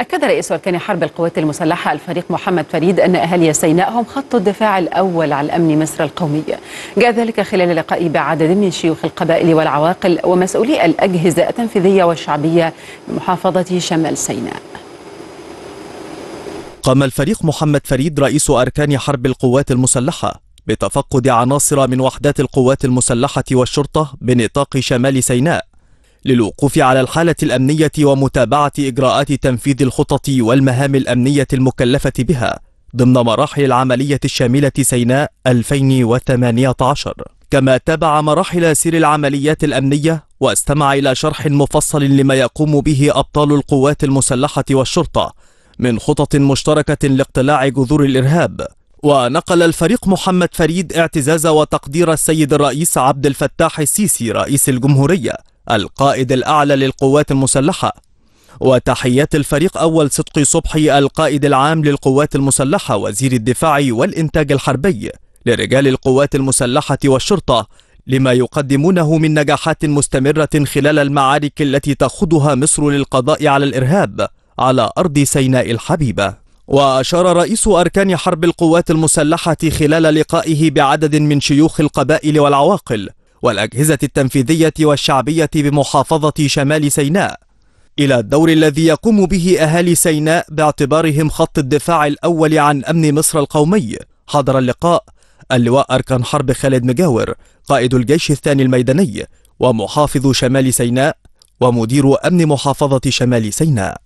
أكد رئيس أركان حرب القوات المسلحة الفريق محمد فريد أن أهالي سيناء هم خط الدفاع الأول على أمن مصر القومي جاء ذلك خلال لقائي بعدد من شيوخ القبائل والعواقل ومسؤولي الأجهزة التنفيذية والشعبية بمحافظة شمال سيناء قام الفريق محمد فريد رئيس أركان حرب القوات المسلحة بتفقد عناصر من وحدات القوات المسلحة والشرطة بنطاق شمال سيناء للوقوف على الحالة الأمنية ومتابعة إجراءات تنفيذ الخطط والمهام الأمنية المكلفة بها ضمن مراحل العملية الشاملة سيناء 2018 كما تابع مراحل سير العمليات الأمنية واستمع إلى شرح مفصل لما يقوم به أبطال القوات المسلحة والشرطة من خطط مشتركة لاقتلاع جذور الإرهاب ونقل الفريق محمد فريد اعتزاز وتقدير السيد الرئيس عبد الفتاح السيسي رئيس الجمهورية القائد الأعلى للقوات المسلحة وتحيات الفريق أول صدقي صبحي القائد العام للقوات المسلحة وزير الدفاع والإنتاج الحربي لرجال القوات المسلحة والشرطة لما يقدمونه من نجاحات مستمرة خلال المعارك التي تخوضها مصر للقضاء على الإرهاب على أرض سيناء الحبيبة وأشار رئيس أركان حرب القوات المسلحة خلال لقائه بعدد من شيوخ القبائل والعواقل والأجهزة التنفيذية والشعبية بمحافظة شمال سيناء إلى الدور الذي يقوم به أهالي سيناء باعتبارهم خط الدفاع الأول عن أمن مصر القومي حضر اللقاء اللواء أركان حرب خالد مجاور قائد الجيش الثاني الميداني ومحافظ شمال سيناء ومدير أمن محافظة شمال سيناء